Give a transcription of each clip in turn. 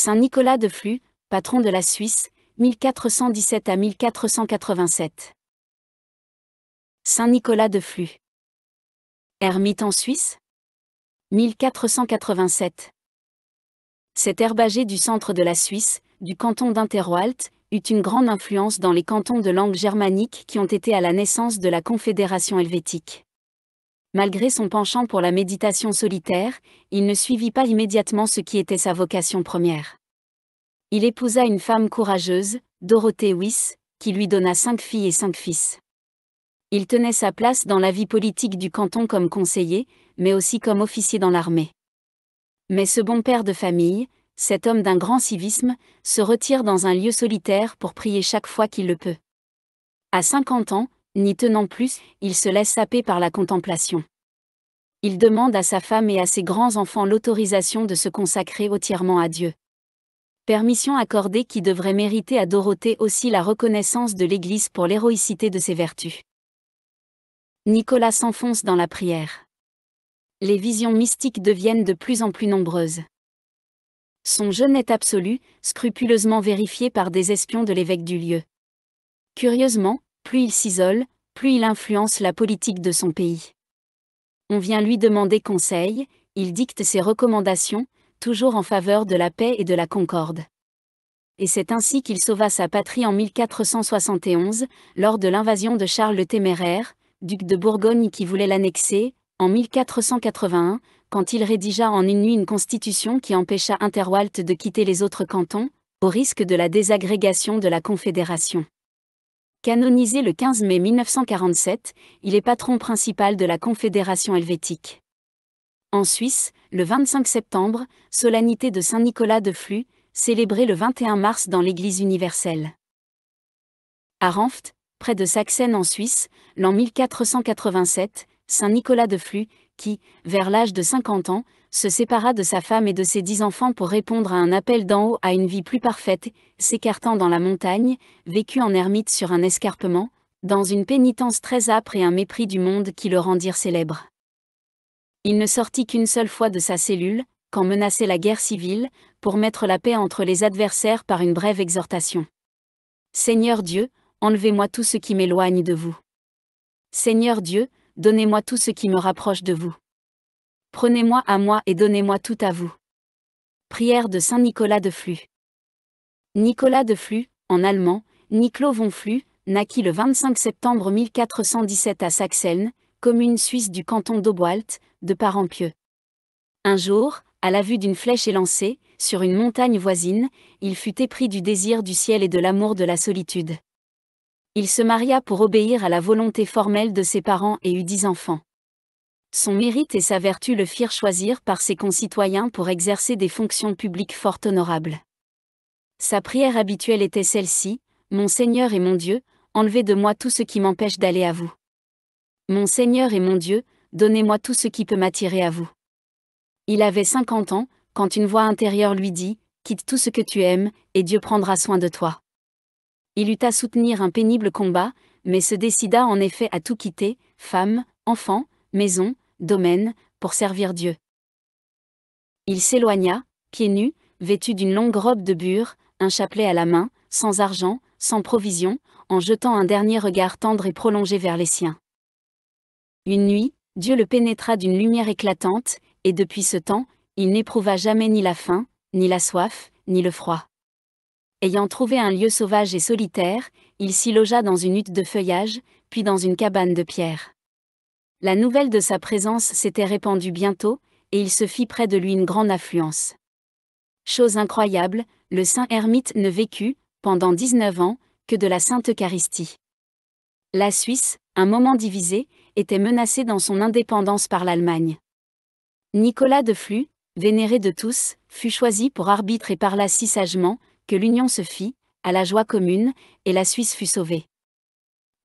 Saint Nicolas de Flux, patron de la Suisse, 1417 à 1487. Saint Nicolas de Flux. Ermite en Suisse 1487. Cet herbager du centre de la Suisse, du canton d'Interwalt, eut une grande influence dans les cantons de langue germanique qui ont été à la naissance de la Confédération helvétique. Malgré son penchant pour la méditation solitaire, il ne suivit pas immédiatement ce qui était sa vocation première. Il épousa une femme courageuse, Dorothée Wyss, qui lui donna cinq filles et cinq fils. Il tenait sa place dans la vie politique du canton comme conseiller, mais aussi comme officier dans l'armée. Mais ce bon père de famille, cet homme d'un grand civisme, se retire dans un lieu solitaire pour prier chaque fois qu'il le peut. À 50 ans, n'y tenant plus, il se laisse saper par la contemplation. Il demande à sa femme et à ses grands-enfants l'autorisation de se consacrer entièrement à Dieu. Permission accordée qui devrait mériter à Dorothée aussi la reconnaissance de l'Église pour l'héroïcité de ses vertus. Nicolas s'enfonce dans la prière. Les visions mystiques deviennent de plus en plus nombreuses. Son jeûne est absolu, scrupuleusement vérifié par des espions de l'évêque du lieu. Curieusement, plus il s'isole, plus il influence la politique de son pays. On vient lui demander conseil, il dicte ses recommandations, toujours en faveur de la paix et de la concorde. Et c'est ainsi qu'il sauva sa patrie en 1471, lors de l'invasion de Charles le Téméraire, duc de Bourgogne qui voulait l'annexer, en 1481, quand il rédigea en une nuit une constitution qui empêcha Interwalt de quitter les autres cantons, au risque de la désagrégation de la Confédération. Canonisé le 15 mai 1947, il est patron principal de la Confédération helvétique. En Suisse, le 25 septembre, solennité de Saint Nicolas de Flux, célébrée le 21 mars dans l'Église universelle. À Ranft, près de Saxène en Suisse, l'an 1487, Saint Nicolas de Flux, qui, vers l'âge de 50 ans, se sépara de sa femme et de ses dix enfants pour répondre à un appel d'en haut à une vie plus parfaite, s'écartant dans la montagne, vécu en ermite sur un escarpement, dans une pénitence très âpre et un mépris du monde qui le rendirent célèbre. Il ne sortit qu'une seule fois de sa cellule, quand menaçait la guerre civile, pour mettre la paix entre les adversaires par une brève exhortation. Seigneur Dieu, enlevez-moi tout ce qui m'éloigne de vous. Seigneur Dieu, donnez-moi tout ce qui me rapproche de vous. Prenez-moi à moi et donnez-moi tout à vous. Prière de Saint Nicolas de Flux. Nicolas de Flux, en allemand, Niclo von Flux, naquit le 25 septembre 1417 à Saxelne, commune suisse du canton d'Obwalt, de parents pieux. Un jour, à la vue d'une flèche élancée, sur une montagne voisine, il fut épris du désir du ciel et de l'amour de la solitude. Il se maria pour obéir à la volonté formelle de ses parents et eut dix enfants. Son mérite et sa vertu le firent choisir par ses concitoyens pour exercer des fonctions publiques fort honorables. Sa prière habituelle était celle-ci, Mon Seigneur et mon Dieu, enlevez de moi tout ce qui m'empêche d'aller à vous. Mon Seigneur et mon Dieu, donnez-moi tout ce qui peut m'attirer à vous. Il avait cinquante ans, quand une voix intérieure lui dit, Quitte tout ce que tu aimes, et Dieu prendra soin de toi. Il eut à soutenir un pénible combat, mais se décida en effet à tout quitter, femme, enfant, maison, domaine, pour servir Dieu. Il s'éloigna, pieds nus, vêtu d'une longue robe de bure, un chapelet à la main, sans argent, sans provision, en jetant un dernier regard tendre et prolongé vers les siens. Une nuit, Dieu le pénétra d'une lumière éclatante, et depuis ce temps, il n'éprouva jamais ni la faim, ni la soif, ni le froid. Ayant trouvé un lieu sauvage et solitaire, il s'y logea dans une hutte de feuillage, puis dans une cabane de pierre. La nouvelle de sa présence s'était répandue bientôt, et il se fit près de lui une grande affluence. Chose incroyable, le saint ermite ne vécut, pendant 19 ans, que de la Sainte Eucharistie. La Suisse, un moment divisée, était menacée dans son indépendance par l'Allemagne. Nicolas de Flux, vénéré de tous, fut choisi pour arbitre et parla si sagement, que l'union se fit, à la joie commune, et la Suisse fut sauvée.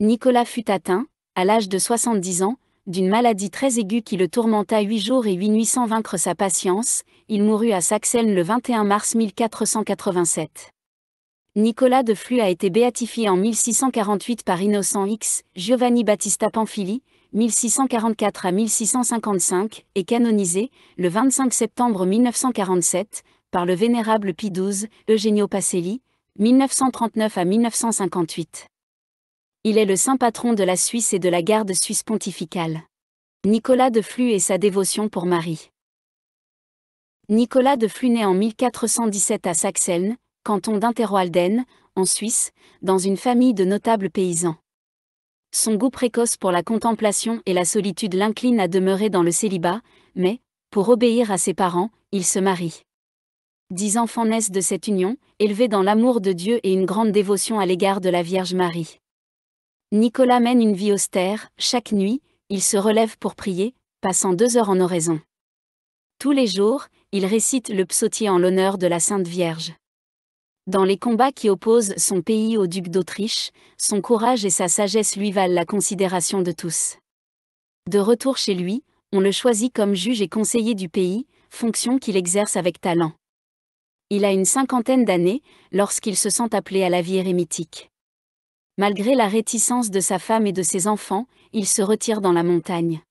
Nicolas fut atteint, à l'âge de 70 ans, d'une maladie très aiguë qui le tourmenta huit jours et huit nuits sans vaincre sa patience, il mourut à Saxen le 21 mars 1487. Nicolas de Flux a été béatifié en 1648 par Innocent X, Giovanni Battista Panfili, 1644 à 1655, et canonisé, le 25 septembre 1947, par le vénérable Pie XII, Eugenio Pacelli, 1939 à 1958. Il est le saint patron de la Suisse et de la garde suisse pontificale. Nicolas de Flux et sa dévotion pour Marie. Nicolas de Flux naît en 1417 à Saxeln, canton d'Interwalden, en Suisse, dans une famille de notables paysans. Son goût précoce pour la contemplation et la solitude l'incline à demeurer dans le célibat, mais, pour obéir à ses parents, il se marie dix enfants naissent de cette union, élevés dans l'amour de Dieu et une grande dévotion à l'égard de la Vierge Marie. Nicolas mène une vie austère, chaque nuit, il se relève pour prier, passant deux heures en oraison. Tous les jours, il récite le psautier en l'honneur de la Sainte Vierge. Dans les combats qui opposent son pays au duc d'Autriche, son courage et sa sagesse lui valent la considération de tous. De retour chez lui, on le choisit comme juge et conseiller du pays, fonction qu'il exerce avec talent. Il a une cinquantaine d'années, lorsqu'il se sent appelé à la vie érémitique. Malgré la réticence de sa femme et de ses enfants, il se retire dans la montagne.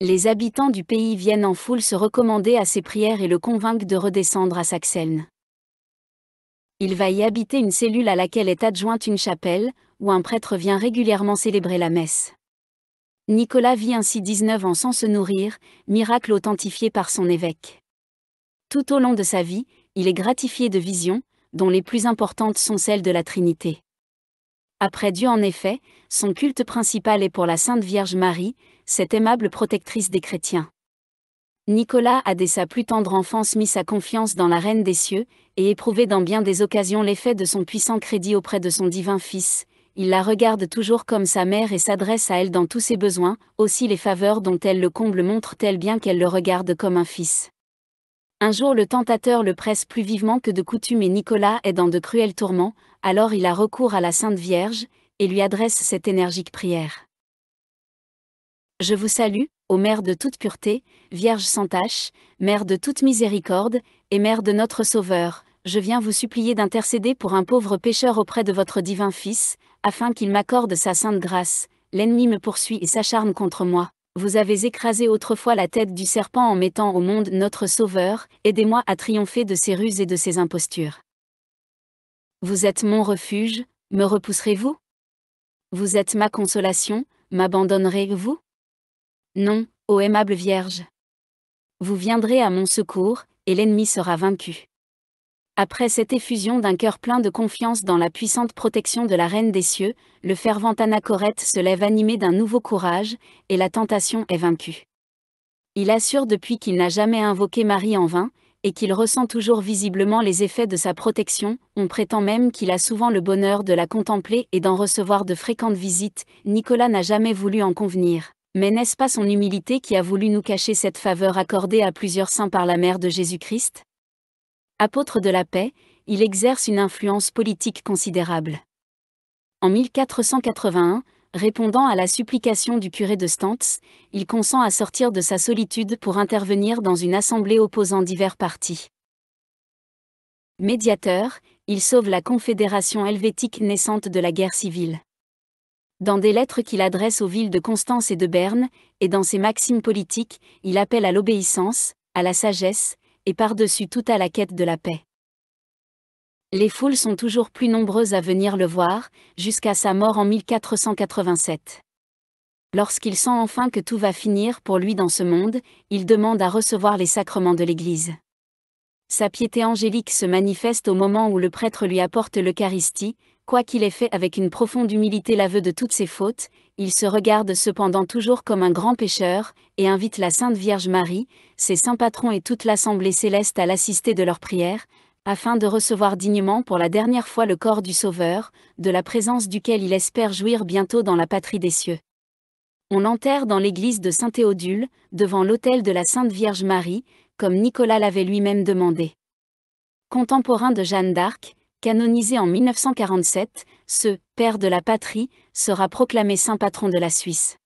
Les habitants du pays viennent en foule se recommander à ses prières et le convainquent de redescendre à Saxelne. Il va y habiter une cellule à laquelle est adjointe une chapelle, où un prêtre vient régulièrement célébrer la messe. Nicolas vit ainsi 19 ans sans se nourrir, miracle authentifié par son évêque. Tout au long de sa vie, il est gratifié de visions, dont les plus importantes sont celles de la Trinité. Après Dieu en effet, son culte principal est pour la Sainte Vierge Marie, cette aimable protectrice des chrétiens. Nicolas a dès sa plus tendre enfance mis sa confiance dans la Reine des cieux, et éprouvé dans bien des occasions l'effet de son puissant crédit auprès de son divin Fils, il la regarde toujours comme sa mère et s'adresse à elle dans tous ses besoins, aussi les faveurs dont elle le comble montrent-elles bien qu'elle le regarde comme un fils. Un jour le tentateur le presse plus vivement que de coutume et Nicolas est dans de cruels tourments, alors il a recours à la Sainte Vierge, et lui adresse cette énergique prière. Je vous salue, ô Mère de toute pureté, Vierge sans tache, Mère de toute miséricorde, et Mère de notre Sauveur, je viens vous supplier d'intercéder pour un pauvre pécheur auprès de votre divin Fils, afin qu'il m'accorde sa sainte grâce, l'ennemi me poursuit et s'acharne contre moi vous avez écrasé autrefois la tête du serpent en mettant au monde notre Sauveur, aidez-moi à triompher de ses ruses et de ses impostures. Vous êtes mon refuge, me repousserez-vous Vous êtes ma consolation, m'abandonnerez-vous Non, ô aimable Vierge. Vous viendrez à mon secours, et l'ennemi sera vaincu. Après cette effusion d'un cœur plein de confiance dans la puissante protection de la Reine des cieux, le fervent anachorète se lève animé d'un nouveau courage, et la tentation est vaincue. Il assure depuis qu'il n'a jamais invoqué Marie en vain, et qu'il ressent toujours visiblement les effets de sa protection, on prétend même qu'il a souvent le bonheur de la contempler et d'en recevoir de fréquentes visites, Nicolas n'a jamais voulu en convenir. Mais n'est-ce pas son humilité qui a voulu nous cacher cette faveur accordée à plusieurs saints par la mère de Jésus-Christ Apôtre de la paix, il exerce une influence politique considérable. En 1481, répondant à la supplication du curé de Stantz, il consent à sortir de sa solitude pour intervenir dans une assemblée opposant divers partis. Médiateur, il sauve la Confédération helvétique naissante de la guerre civile. Dans des lettres qu'il adresse aux villes de Constance et de Berne, et dans ses maximes politiques, il appelle à l'obéissance, à la sagesse, et par-dessus tout à la quête de la paix. Les foules sont toujours plus nombreuses à venir le voir, jusqu'à sa mort en 1487. Lorsqu'il sent enfin que tout va finir pour lui dans ce monde, il demande à recevoir les sacrements de l'Église. Sa piété angélique se manifeste au moment où le prêtre lui apporte l'Eucharistie, qu'il ait fait avec une profonde humilité l'aveu de toutes ses fautes, il se regarde cependant toujours comme un grand pécheur, et invite la Sainte Vierge Marie, ses saints patrons et toute l'Assemblée céleste à l'assister de leurs prières, afin de recevoir dignement pour la dernière fois le corps du Sauveur, de la présence duquel il espère jouir bientôt dans la patrie des cieux. On l'enterre dans l'église de Saint Théodule, devant l'autel de la Sainte Vierge Marie, comme Nicolas l'avait lui-même demandé. Contemporain de Jeanne d'Arc, Canonisé en 1947, ce « père de la patrie » sera proclamé saint patron de la Suisse.